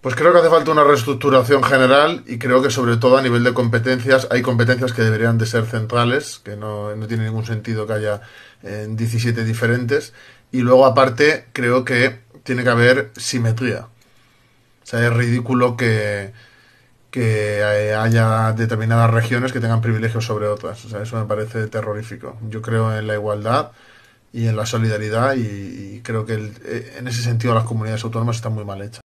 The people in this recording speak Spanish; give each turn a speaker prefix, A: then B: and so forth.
A: Pues creo que hace falta una reestructuración general y creo que sobre todo a nivel de competencias hay competencias que deberían de ser centrales, que no, tiene ningún sentido que haya en eh, 17 diferentes. Y luego aparte creo que tiene que haber simetría. O sea, es ridículo que, eh, haya determinadas regiones que tengan privilegios sobre otras. O sea, eso me parece terrorífico. Yo creo en la igualdad y en la solidaridad y, creo que eh, en ese sentido las comunidades autónomas están muy mal hechas.